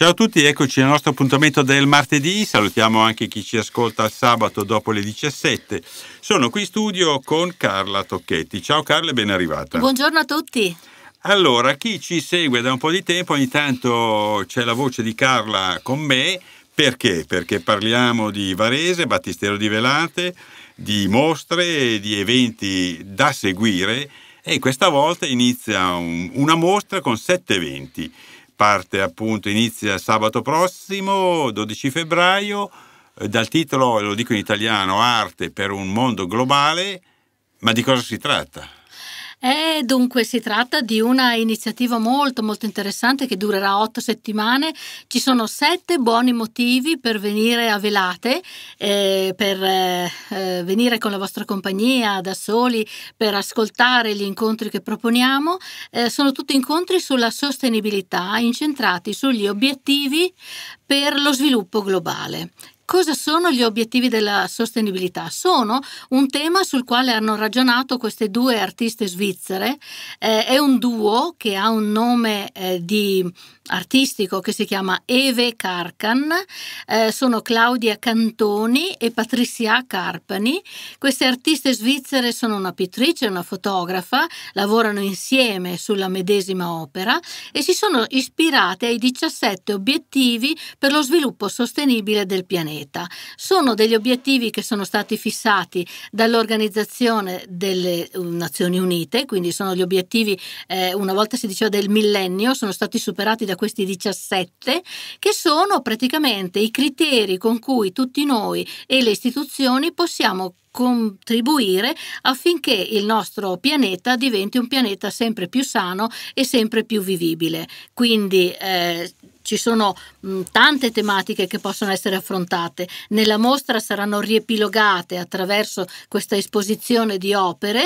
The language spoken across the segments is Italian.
Ciao a tutti, eccoci al nostro appuntamento del martedì, salutiamo anche chi ci ascolta il sabato dopo le 17. Sono qui in studio con Carla Tocchetti. Ciao Carla ben arrivata. Buongiorno a tutti. Allora, chi ci segue da un po' di tempo, ogni tanto c'è la voce di Carla con me, perché? Perché parliamo di Varese, Battistero di Velate, di mostre, di eventi da seguire e questa volta inizia un, una mostra con sette eventi parte appunto, inizia sabato prossimo, 12 febbraio, dal titolo, lo dico in italiano, Arte per un mondo globale, ma di cosa si tratta? E eh, dunque si tratta di una iniziativa molto molto interessante che durerà otto settimane. Ci sono sette buoni motivi per venire a velate, eh, per eh, eh venire con la vostra compagnia da soli, per ascoltare gli incontri che proponiamo. Eh, sono tutti incontri sulla sostenibilità incentrati sugli obiettivi per lo sviluppo globale Cosa sono gli obiettivi della sostenibilità? Sono un tema sul quale hanno ragionato queste due artiste svizzere. Eh, è un duo che ha un nome eh, di artistico che si chiama Eve Carcan, eh, sono Claudia Cantoni e Patricia Carpani. Queste artiste svizzere sono una pittrice e una fotografa, lavorano insieme sulla medesima opera e si sono ispirate ai 17 obiettivi per lo sviluppo sostenibile del pianeta. Sono degli obiettivi che sono stati fissati dall'Organizzazione delle eh, Nazioni Unite, quindi sono gli obiettivi, eh, una volta si diceva del millennio, sono stati superati da questi 17, che sono praticamente i criteri con cui tutti noi e le istituzioni possiamo contribuire affinché il nostro pianeta diventi un pianeta sempre più sano e sempre più vivibile. Quindi eh, ci sono mh, mm, tante tematiche che possono essere affrontate. Nella mostra saranno riepilogate attraverso questa esposizione di opere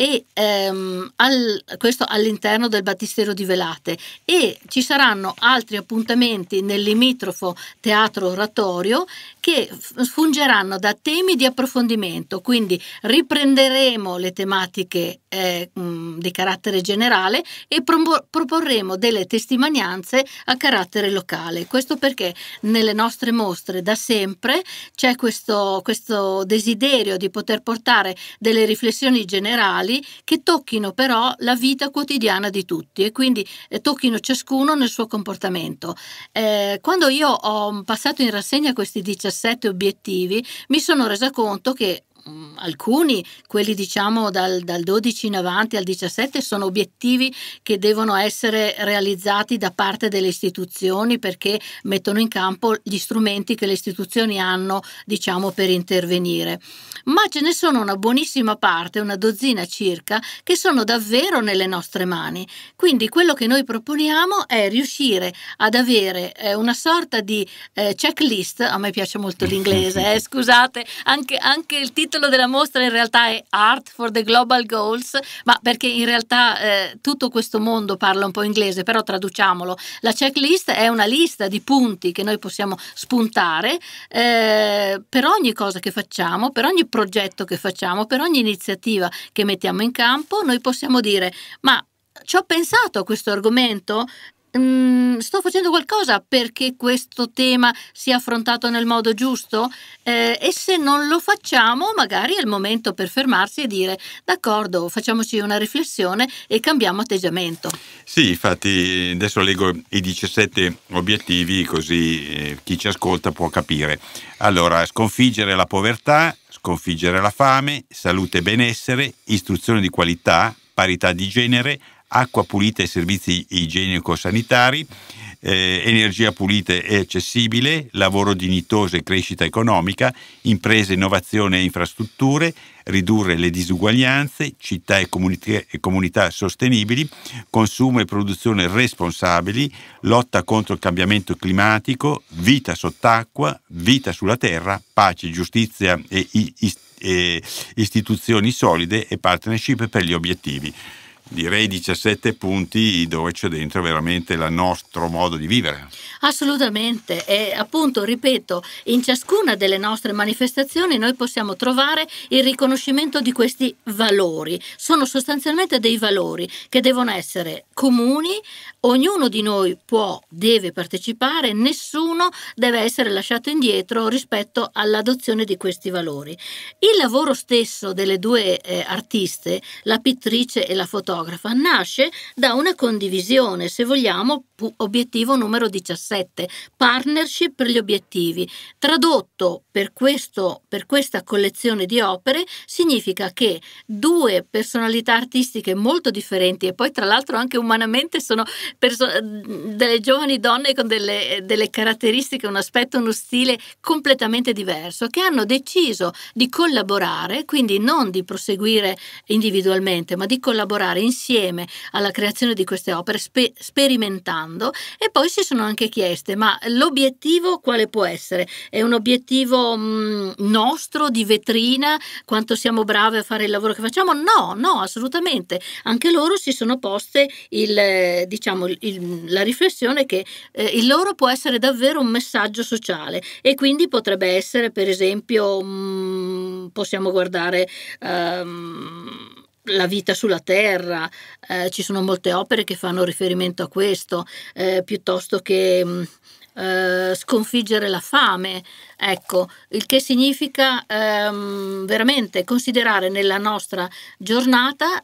e ehm, al, questo all'interno del battistero di Velate e ci saranno altri appuntamenti nel limitrofo teatro oratorio che fungeranno da temi di approfondimento, quindi riprenderemo le tematiche eh, mh, di carattere generale e proporremo delle testimonianze a carattere locale. Questo perché nelle nostre mostre da sempre c'è questo, questo desiderio di poter portare delle riflessioni generali sociali che tocchino però la vita quotidiana di tutti e quindi eh, tocchino ciascuno nel suo comportamento. Eh, quando io ho passato in rassegna questi 17 obiettivi mi sono resa conto che Mm, alcuni, quelli diciamo dal, dal, 12 in avanti al 17, sono obiettivi che devono essere realizzati da parte delle istituzioni perché mettono in campo gli strumenti che le istituzioni hanno diciamo, per intervenire. Ma ce ne sono una buonissima parte, una dozzina circa, che sono davvero nelle nostre mani. Quindi quello che noi proponiamo è riuscire ad avere eh, una sorta di eh, checklist, a me piace molto l'inglese, eh, scusate, anche, anche il titolo titolo della mostra in realtà è Art for the Global Goals, ma perché in realtà eh, tutto questo mondo parla un po' inglese, però traduciamolo. La checklist è una lista di punti che noi possiamo spuntare eh, per ogni cosa che facciamo, per ogni progetto che facciamo, per ogni iniziativa che mettiamo in campo, noi possiamo dire ma ci ho pensato a questo argomento? Mm, sto facendo qualcosa perché questo tema sia affrontato nel modo giusto? Eh, e se non lo facciamo, magari è il momento per fermarsi e dire d'accordo, facciamoci una riflessione e cambiamo atteggiamento. Sì, infatti adesso leggo i 17 obiettivi così eh, chi ci ascolta può capire. Allora, sconfiggere la povertà, sconfiggere la fame, salute e benessere, istruzione di qualità, parità di genere, acqua pulita e servizi igienico-sanitari, eh, energia pulita e accessibile, lavoro dignitoso e crescita economica, imprese, innovazione e infrastrutture, ridurre le disuguaglianze, città e, comunità, e comunità sostenibili, consumo e produzione responsabili, lotta contro il cambiamento climatico, vita sott'acqua, vita sulla terra, pace, giustizia e, ist- e eh, istituzioni solide e partnership per gli obiettivi direi 17 punti dove c'è dentro veramente il nostro modo di vivere. Assolutamente e appunto ripeto, in ciascuna delle nostre manifestazioni noi possiamo trovare il riconoscimento di questi valori. Sono sostanzialmente dei valori che devono essere comuni, ognuno di noi può, deve partecipare, nessuno deve essere lasciato indietro rispetto all'adozione di questi valori. Il lavoro stesso delle due eh, artiste, la pittrice e la fotografa, fotografa nasce da una condivisione, se vogliamo, obiettivo numero 17, partnership per gli obiettivi. Tradotto per, questo, per questa collezione di opere significa che due personalità artistiche molto differenti e poi tra l'altro anche umanamente sono delle giovani donne con delle, delle caratteristiche, un aspetto, uno stile completamente diverso, che hanno deciso di collaborare, quindi non di proseguire individualmente, ma di collaborare insieme alla creazione di queste opere, spe sperimentando lavorando e poi si sono anche chieste ma l'obiettivo quale può essere? È un obiettivo mh, mm, nostro di vetrina, quanto siamo bravi a fare il lavoro che facciamo? No, no, assolutamente. Anche loro si sono poste il, eh, diciamo, il, la riflessione che eh, il loro può essere davvero un messaggio sociale e quindi potrebbe essere per esempio mh, mm, possiamo guardare um, la vita sulla terra, eh, ci sono molte opere che fanno riferimento a questo, eh, piuttosto che mh, mm, eh, sconfiggere la fame, ecco, il che significa ehm, veramente considerare nella nostra giornata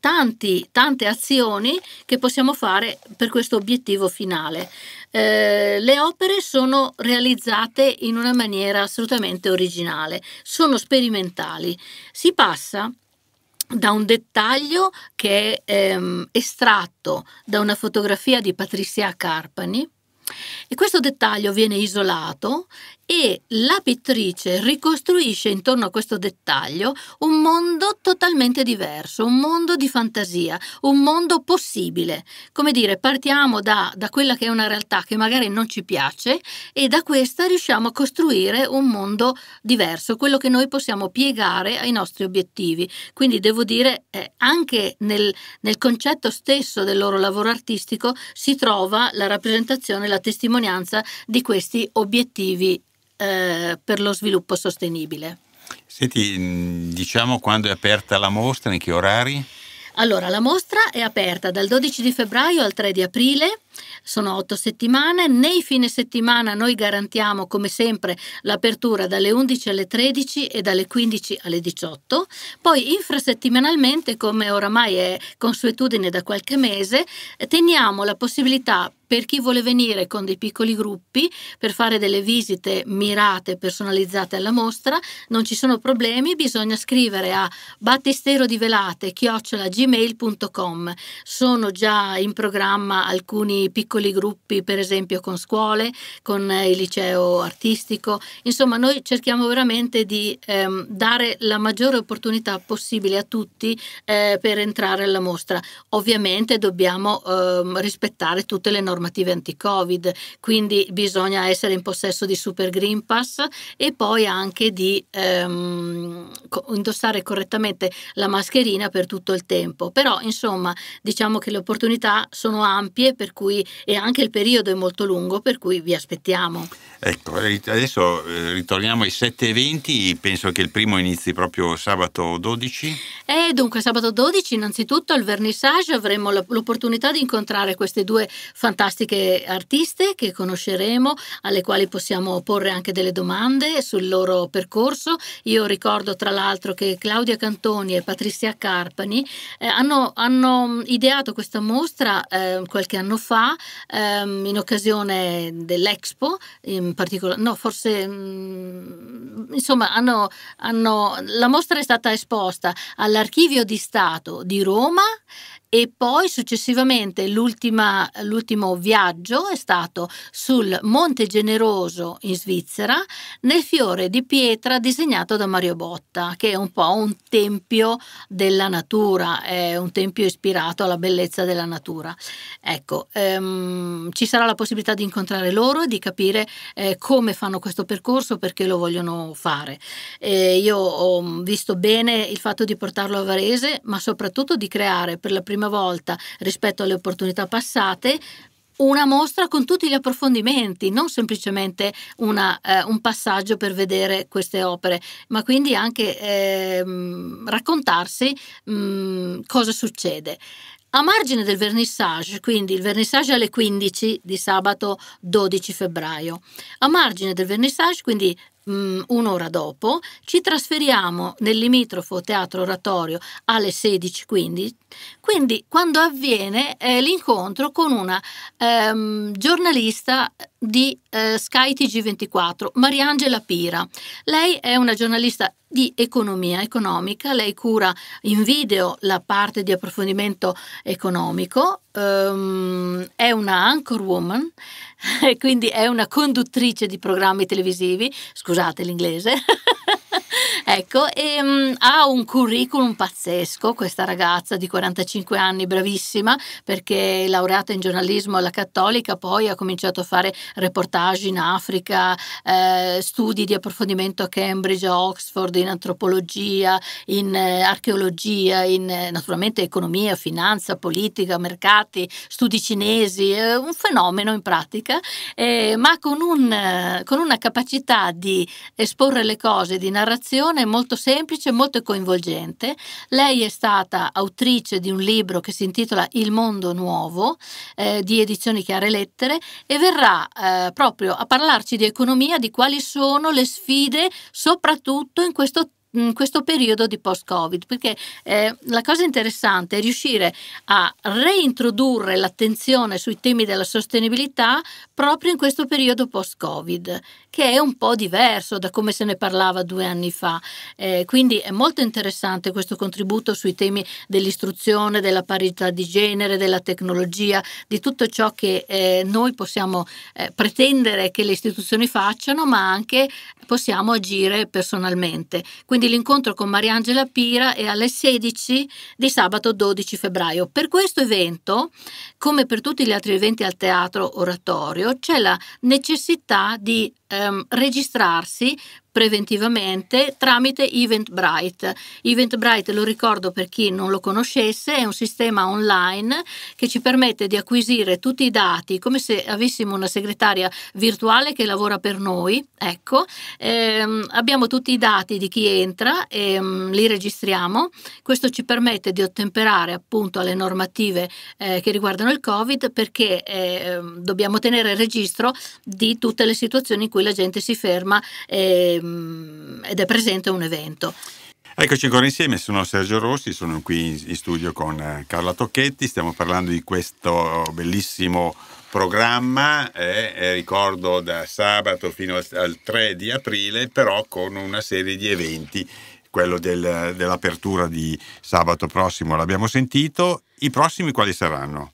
Tanti, tante azioni che possiamo fare per questo obiettivo finale. Eh, le opere sono realizzate in una maniera assolutamente originale, sono sperimentali. Si passa da un dettaglio che è ehm, estratto da una fotografia di Patricia Carpani. E questo dettaglio viene isolato e la pittrice ricostruisce intorno a questo dettaglio un mondo totalmente diverso, un mondo di fantasia, un mondo possibile. Come dire, partiamo da, da quella che è una realtà che magari non ci piace e da questa riusciamo a costruire un mondo diverso, quello che noi possiamo piegare ai nostri obiettivi. Quindi devo dire, eh, anche nel, nel concetto stesso del loro lavoro artistico si trova la rappresentazione, la testimonianza di questi obiettivi eh, per lo sviluppo sostenibile. Senti, mm, diciamo quando è aperta la mostra, in che orari? Allora, la mostra è aperta dal 12 di febbraio al 3 di aprile sono otto settimane. Nei fine settimana noi garantiamo come sempre l'apertura dalle 11 alle 13 e dalle 15 alle 18. Poi infrasettimanalmente, come oramai è consuetudine da qualche mese, teniamo la possibilità per chi vuole venire con dei piccoli gruppi per fare delle visite mirate, personalizzate alla mostra, non ci sono problemi, bisogna scrivere a battistero di Sono già in programma alcuni piccoli gruppi, per esempio con scuole, con eh, il liceo artistico. Insomma, noi cerchiamo veramente di ehm, dare la maggiore opportunità possibile a tutti eh, per entrare alla mostra. Ovviamente dobbiamo ehm, rispettare tutte le normative anti-Covid, quindi bisogna essere in possesso di Super Green Pass e poi anche di ehm, indossare correttamente la mascherina per tutto il tempo. Però, insomma, diciamo che le opportunità sono ampie, per cui e anche il periodo è molto lungo, per cui vi aspettiamo. Ecco, adesso eh, ritorniamo ai 7.20, penso che il primo inizi proprio sabato 12. Eh, dunque sabato 12 innanzitutto al Vernissage avremo l'opportunità di incontrare queste due fantastiche artiste che conosceremo, alle quali possiamo porre anche delle domande sul loro percorso. Io ricordo tra l'altro che Claudia Cantoni e Patrizia Carpani eh, hanno, hanno, ideato questa mostra eh, qualche anno fa fa ehm, in occasione dell'Expo, in particolare, no, forse mh, mm, insomma, hanno, hanno, la mostra è stata esposta all'Archivio di Stato di Roma e poi successivamente l'ultimo viaggio è stato sul Monte Generoso in Svizzera nel fiore di pietra disegnato da Mario Botta, che è un po' un tempio della natura, è un tempio ispirato alla bellezza della natura. Ecco, ehm, ci sarà la possibilità di incontrare loro e di capire eh, come fanno questo percorso, perché lo vogliono fare. Eh, io ho visto bene il fatto di portarlo a Varese, ma soprattutto di creare per la prima prima volta rispetto alle opportunità passate, una mostra con tutti gli approfondimenti, non semplicemente una, eh, un passaggio per vedere queste opere, ma quindi anche eh, raccontarsi mh, mm, cosa succede. A margine del vernissage, quindi il vernissage alle 15 di sabato 12 febbraio, a margine del vernissage, quindi um, un'ora dopo, ci trasferiamo nel limitrofo teatro oratorio alle 16.15, quindi quando avviene eh, l'incontro con una ehm, giornalista di eh, Sky TG24, Mariangela Pira. Lei è una giornalista di economia economica, lei cura in video la parte di approfondimento economico um, è una anchor woman, quindi è una conduttrice di programmi televisivi, scusate l'inglese, ecco, e, ehm, mh, ha un curriculum pazzesco questa ragazza di 45 anni, bravissima, perché è laureata in giornalismo alla Cattolica, poi ha cominciato a fare reportage in Africa, eh, studi di approfondimento a Cambridge, a Oxford, in antropologia, in eh, archeologia, in eh, naturalmente economia, finanza, politica, mercati, studi cinesi, un fenomeno in pratica, eh, ma con, un, con una capacità di esporre le cose, di narrazione, narrazione molto semplice, molto coinvolgente. Lei è stata autrice di un libro che si intitola Il mondo nuovo eh, di Edizioni Chiare Lettere e verrà eh, proprio a parlarci di economia, di quali sono le sfide soprattutto in questo mh, mm, questo periodo di post-Covid, perché eh, la cosa interessante è riuscire a reintrodurre l'attenzione sui temi della sostenibilità proprio in questo periodo post-Covid, che è un po' diverso da come se ne parlava due anni fa. Eh, quindi è molto interessante questo contributo sui temi dell'istruzione, della parità di genere, della tecnologia, di tutto ciò che eh, noi possiamo eh, pretendere che le istituzioni facciano, ma anche possiamo agire personalmente. Quindi l'incontro con Mariangela Pira è alle 16 di sabato 12 febbraio. Per questo evento, come per tutti gli altri eventi al teatro oratorio, c'è la necessità di ehm, registrarsi preventivamente tramite Eventbrite. Eventbrite, lo ricordo per chi non lo conoscesse, è un sistema online che ci permette di acquisire tutti i dati, come se avessimo una segretaria virtuale che lavora per noi. Ecco, ehm, abbiamo tutti i dati di chi entra e ehm, li registriamo. Questo ci permette di ottemperare appunto alle normative eh, che riguardano il Covid perché eh, dobbiamo tenere registro di tutte le situazioni in cui la gente si ferma. Eh, Ehm, ed è presente un evento. Eccoci ancora insieme, sono Sergio Rossi, sono qui in studio con eh, Carla Tocchetti, stiamo parlando di questo bellissimo programma, eh, eh ricordo da sabato fino al, al 3 di aprile, però con una serie di eventi quello del, dell'apertura di sabato prossimo l'abbiamo sentito. I prossimi quali saranno?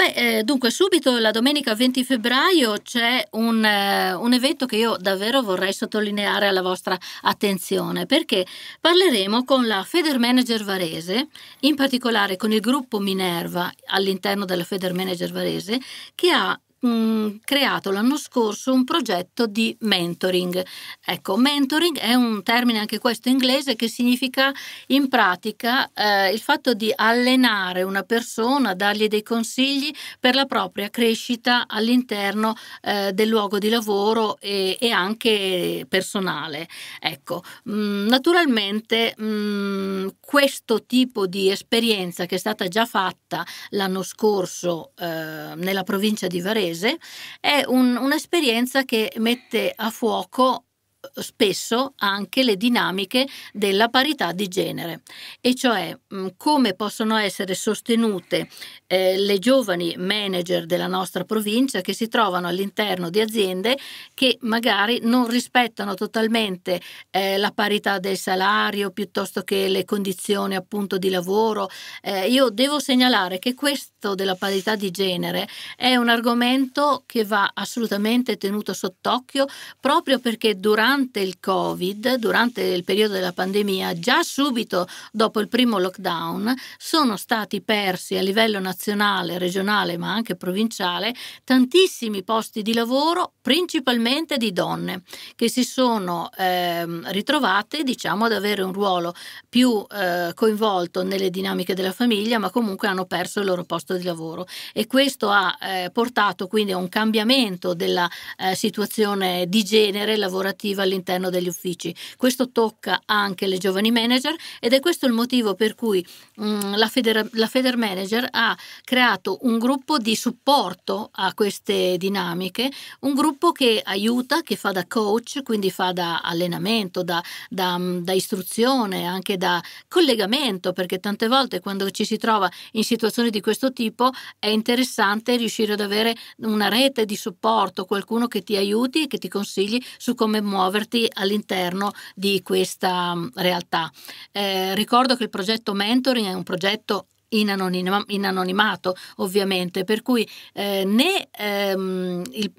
Beh, eh, dunque subito la domenica 20 febbraio c'è un, eh, un, evento che io davvero vorrei sottolineare alla vostra attenzione perché parleremo con la Feder Manager Varese, in particolare con il gruppo Minerva all'interno della Feder Manager Varese, che ha Mm, creato l'anno scorso un progetto di mentoring. Ecco, mentoring è un termine anche questo inglese che significa in pratica eh, il fatto di allenare una persona, dargli dei consigli per la propria crescita all'interno eh, del luogo di lavoro e, e anche personale. Ecco, mh, mm, naturalmente mh, mm, questo tipo di esperienza che è stata già fatta l'anno scorso eh, nella provincia di Varese paese, è un, un'esperienza che mette a fuoco eh, spesso anche le dinamiche della parità di genere, e cioè mm, come possono essere sostenute eh, le giovani manager della nostra provincia che si trovano all'interno di aziende che magari non rispettano totalmente eh, la parità del salario piuttosto che le condizioni appunto di lavoro. Eh, io devo segnalare che questo della parità di genere è un argomento che va assolutamente tenuto sott'occhio proprio perché durante durante il Covid, durante il periodo della pandemia, già subito dopo il primo lockdown, sono stati persi a livello nazionale, regionale ma anche provinciale tantissimi posti di lavoro, principalmente di donne, che si sono eh, ritrovate diciamo, ad avere un ruolo più eh, coinvolto nelle dinamiche della famiglia, ma comunque hanno perso il loro posto di lavoro. E questo ha eh, portato quindi a un cambiamento della eh, situazione di genere lavorativa arriva all'interno degli uffici. Questo tocca anche le giovani manager ed è questo il motivo per cui mh, mm, la, Feder, la Feder Manager ha creato un gruppo di supporto a queste dinamiche, un gruppo che aiuta, che fa da coach, quindi fa da allenamento, da, da, mm, da istruzione, anche da collegamento, perché tante volte quando ci si trova in situazioni di questo tipo è interessante riuscire ad avere una rete di supporto, qualcuno che ti aiuti e che ti consigli su come muoverti muoverti all'interno di questa mm, realtà. Eh, ricordo che il progetto Mentoring è un progetto in, anonima, in anonimato ovviamente, per cui eh, né ehm, il,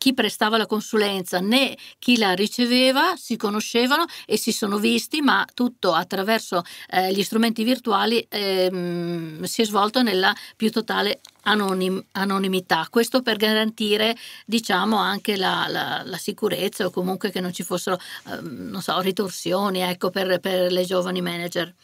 chi prestava la consulenza né chi la riceveva si conoscevano e si sono visti, ma tutto attraverso eh, gli strumenti virtuali ehm, si è svolto nella più totale Anonim, anonimità, questo per garantire diciamo anche la, la, la, sicurezza o comunque che non ci fossero eh, non so, ritorsioni ecco, per, per le giovani manager.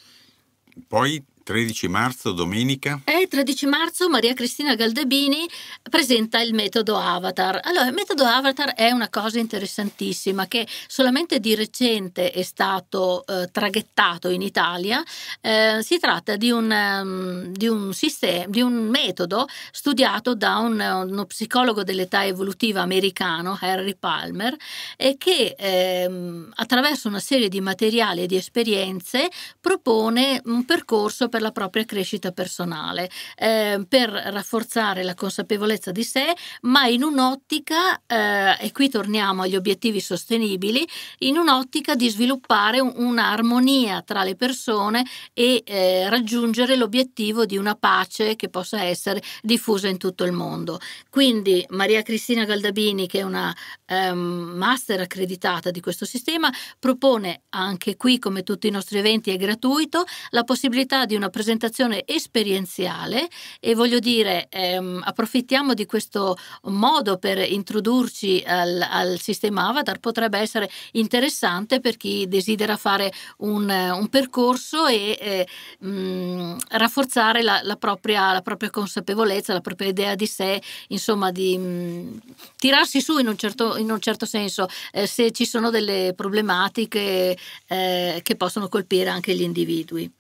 Poi 13 marzo, domenica? Eh, 13 marzo Maria Cristina Galdebini presenta il metodo Avatar. Allora, il metodo Avatar è una cosa interessantissima che solamente di recente è stato eh, traghettato in Italia. Eh, si tratta di un, um, di, un sistema, di un metodo studiato da un, uno psicologo dell'età evolutiva americano, Harry Palmer, e che ehm, attraverso una serie di materiali e di esperienze propone un percorso per per la propria crescita personale, eh, per rafforzare la consapevolezza di sé, ma in un'ottica, eh, e qui torniamo agli obiettivi sostenibili, in un'ottica di sviluppare un'armonia tra le persone e eh, raggiungere l'obiettivo di una pace che possa essere diffusa in tutto il mondo. Quindi Maria Cristina Galdabini, che è una ehm, master accreditata di questo sistema, propone anche qui, come tutti i nostri eventi, è gratuito, la possibilità di una una presentazione esperienziale e voglio dire ehm, approfittiamo di questo modo per introdurci al, al, sistema Avatar, potrebbe essere interessante per chi desidera fare un, un percorso e eh, mh, mm, rafforzare la, la, propria, la, propria, consapevolezza, la propria idea di sé, insomma di mh, mm, tirarsi su in un certo, in un certo senso eh, se ci sono delle problematiche eh, che possono colpire anche gli individui.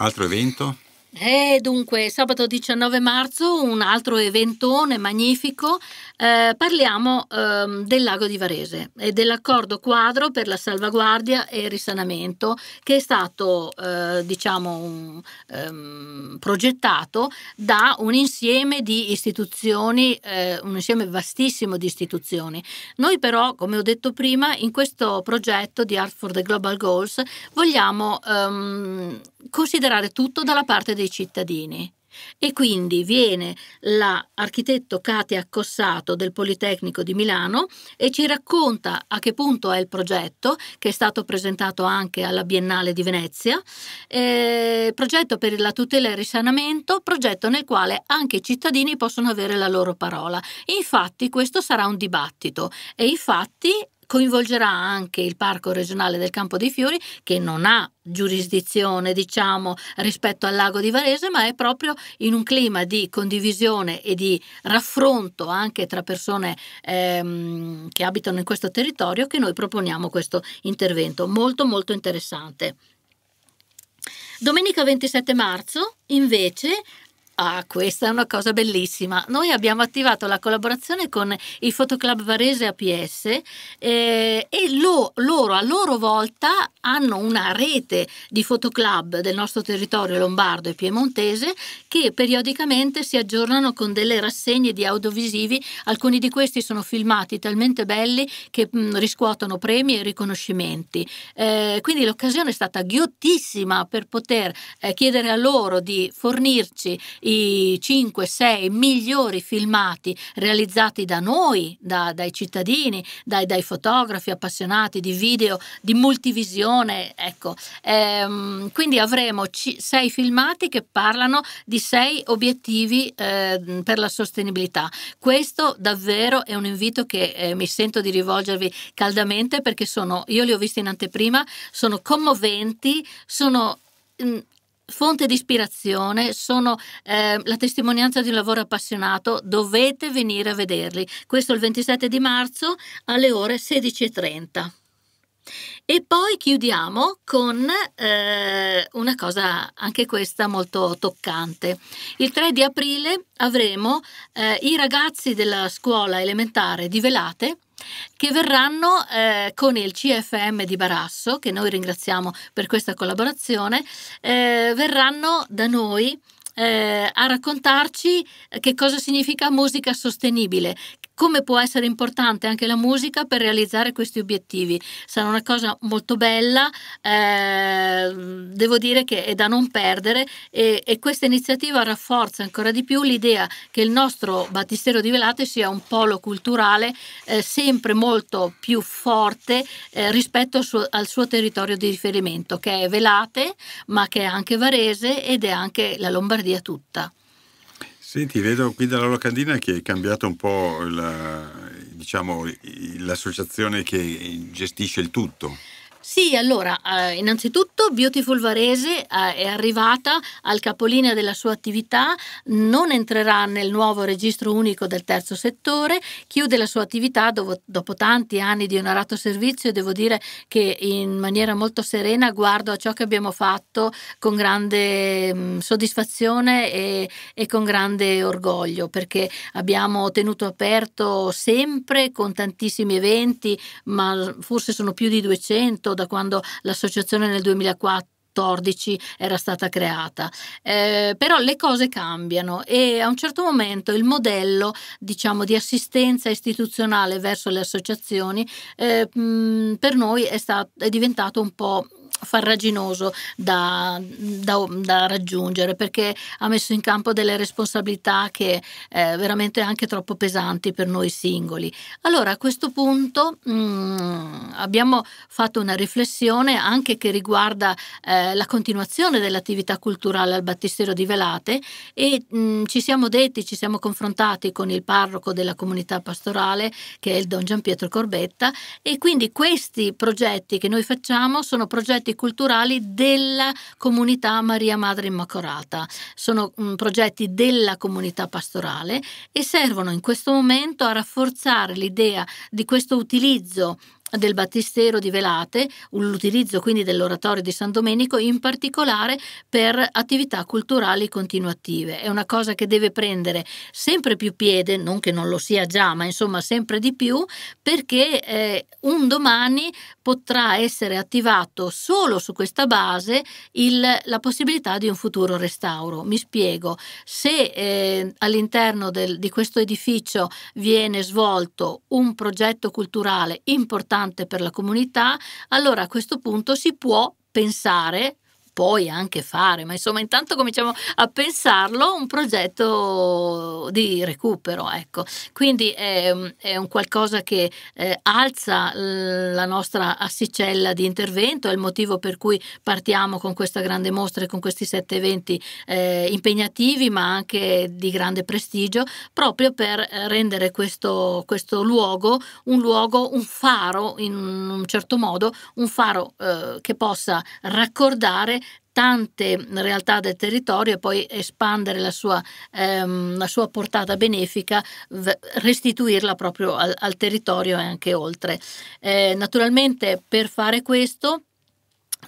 Altro evento? E eh, dunque, sabato 19 marzo, un altro eventone magnifico, eh, parliamo eh, del lago di Varese e dell'accordo quadro per la salvaguardia e il risanamento che è stato eh, diciamo, un, um, progettato da un insieme di istituzioni, eh, un insieme vastissimo di istituzioni. Noi però, come ho detto prima, in questo progetto di Art for the Global Goals vogliamo um, considerare tutto dalla parte di dei cittadini. E quindi viene l'architetto Cate Accossato del Politecnico di Milano e ci racconta a che punto è il progetto, che è stato presentato anche alla Biennale di Venezia, eh, progetto per la tutela e il risanamento, progetto nel quale anche i cittadini possono avere la loro parola. Infatti questo sarà un dibattito e infatti coinvolgerà anche il Parco regionale del Campo dei Fiori che non ha giurisdizione diciamo rispetto al lago di Varese ma è proprio in un clima di condivisione e di raffronto anche tra persone ehm, che abitano in questo territorio che noi proponiamo questo intervento molto molto interessante. Domenica 27 marzo invece Ah, questa è una cosa bellissima. Noi abbiamo attivato la collaborazione con il Fotoclub Varese APS eh, e lo, loro a loro volta hanno una rete di fotoclub del nostro territorio lombardo e piemontese che periodicamente si aggiornano con delle rassegne di audiovisivi. Alcuni di questi sono filmati talmente belli che mh, mm, riscuotono premi e riconoscimenti. Eh, quindi l'occasione è stata ghiottissima per poter eh, chiedere a loro di fornirci i i 5-6 migliori filmati realizzati da noi, da, dai cittadini, dai, dai, fotografi appassionati di video, di multivisione. Ecco. Ehm, quindi avremo 6 filmati che parlano di 6 obiettivi eh, per la sostenibilità. Questo davvero è un invito che eh, mi sento di rivolgervi caldamente perché sono, io li ho visti in anteprima, sono commoventi, sono Fonte di ispirazione sono eh, la testimonianza di un lavoro appassionato, dovete venire a vederli. Questo il 27 di marzo alle ore 16.30. E poi chiudiamo con eh, una cosa anche questa molto toccante. Il 3 di aprile avremo eh, i ragazzi della scuola elementare di Velate che verranno eh, con il CFM di Barasso, che noi ringraziamo per questa collaborazione, eh, verranno da noi eh, a raccontarci che cosa significa musica sostenibile, come può essere importante anche la musica per realizzare questi obiettivi. Sarà una cosa molto bella, eh, devo dire che è da non perdere e, e, questa iniziativa rafforza ancora di più l'idea che il nostro battistero di Velate sia un polo culturale eh, sempre molto più forte eh, rispetto al suo, al suo territorio di riferimento, che è Velate, ma che è anche Varese ed è anche la Lombardia tutta. Senti, vedo qui dalla locandina che hai cambiato un po' la, diciamo, l'associazione che gestisce il tutto. Sì, allora, eh, innanzitutto Beautiful Varese eh, è arrivata al capolinea della sua attività, non entrerà nel nuovo registro unico del terzo settore, chiude la sua attività dopo, dopo tanti anni di onorato servizio e devo dire che in maniera molto serena guardo a ciò che abbiamo fatto con grande mh, mm, soddisfazione e, e con grande orgoglio perché abbiamo tenuto aperto sempre con tantissimi eventi, ma forse sono più di 200 aumentato da quando l'associazione nel 2004 era stata creata. Eh, però le cose cambiano e a un certo momento il modello diciamo, di assistenza istituzionale verso le associazioni eh, mh, per noi è, è diventato un po' farraginoso da, da, da, raggiungere perché ha messo in campo delle responsabilità che eh, veramente anche troppo pesanti per noi singoli. Allora a questo punto mh, mm, abbiamo fatto una riflessione anche che riguarda eh, la continuazione dell'attività culturale al Battistero di Velate e mh, mm, ci siamo detti, ci siamo confrontati con il parroco della comunità pastorale che è il Don Gian Pietro Corbetta e quindi questi progetti che noi facciamo sono progetti progetti culturali della comunità Maria Madre Immacolata. Sono um, progetti della comunità pastorale e servono in questo momento a rafforzare l'idea di questo utilizzo del battistero di Velate, l'utilizzo quindi dell'oratorio di San Domenico, in particolare per attività culturali continuative. È una cosa che deve prendere sempre più piede, non che non lo sia già, ma insomma sempre di più, perché eh, un domani potrà essere attivato solo su questa base il, la possibilità di un futuro restauro. Mi spiego, se eh, all'interno del, di questo edificio viene svolto un progetto culturale importante per la comunità, allora a questo punto si può pensare poi anche fare, ma insomma intanto cominciamo a pensarlo, un progetto di recupero. Ecco. Quindi è, ehm, è un qualcosa che eh, alza la nostra assicella di intervento, è il motivo per cui partiamo con questa grande mostra e con questi sette eventi eh, impegnativi ma anche di grande prestigio, proprio per eh, rendere questo, questo luogo un luogo, un faro in un certo modo, un faro eh, che possa raccordare tante realtà del territorio e poi espandere la sua, ehm, la sua portata benefica, restituirla proprio al, al territorio e anche oltre. Eh, naturalmente per fare questo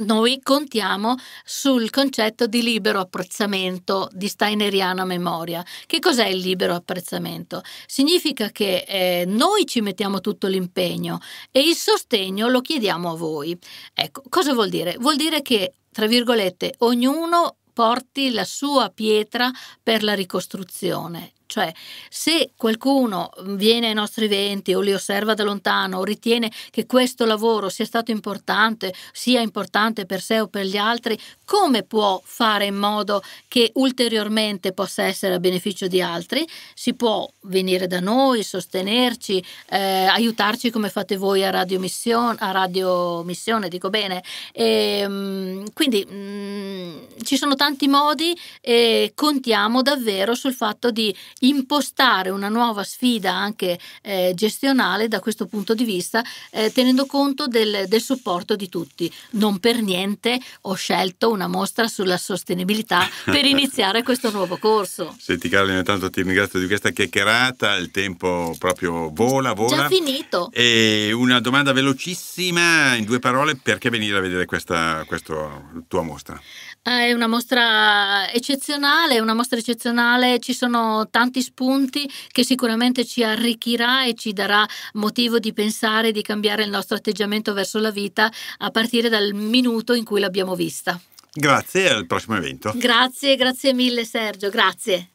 noi contiamo sul concetto di libero apprezzamento di Steineriana memoria. Che cos'è il libero apprezzamento? Significa che eh, noi ci mettiamo tutto l'impegno e il sostegno lo chiediamo a voi. Ecco, cosa vuol dire? Vuol dire che, tra virgolette, ognuno porti la sua pietra per la ricostruzione cioè, se qualcuno viene ai nostri eventi o li osserva da lontano o ritiene che questo lavoro sia stato importante, sia importante per sé o per gli altri, come può fare in modo che ulteriormente possa essere a beneficio di altri? Si può venire da noi, sostenerci, eh, aiutarci come fate voi a Radio Missione, a Radio Missione dico bene. E, ehm, quindi mh, mm, ci sono tanti modi e contiamo davvero sul fatto di impostare una nuova sfida anche eh, gestionale da questo punto di vista, eh, tenendo conto del, del, supporto di tutti. Non per niente ho scelto una mostra sulla sostenibilità per iniziare questo nuovo corso. Senti Carolina, intanto ti ringrazio di questa chiacchierata, il tempo proprio vola, vola. Già finito. E una domanda velocissima, in due parole, perché venire a vedere questa, questa tua mostra? È una mostra eccezionale, una mostra eccezionale, ci sono tanti spunti che sicuramente ci arricchirà e ci darà motivo di pensare, di cambiare il nostro atteggiamento verso la vita a partire dal minuto in cui l'abbiamo vista. Grazie al prossimo evento. Grazie, grazie mille Sergio, grazie.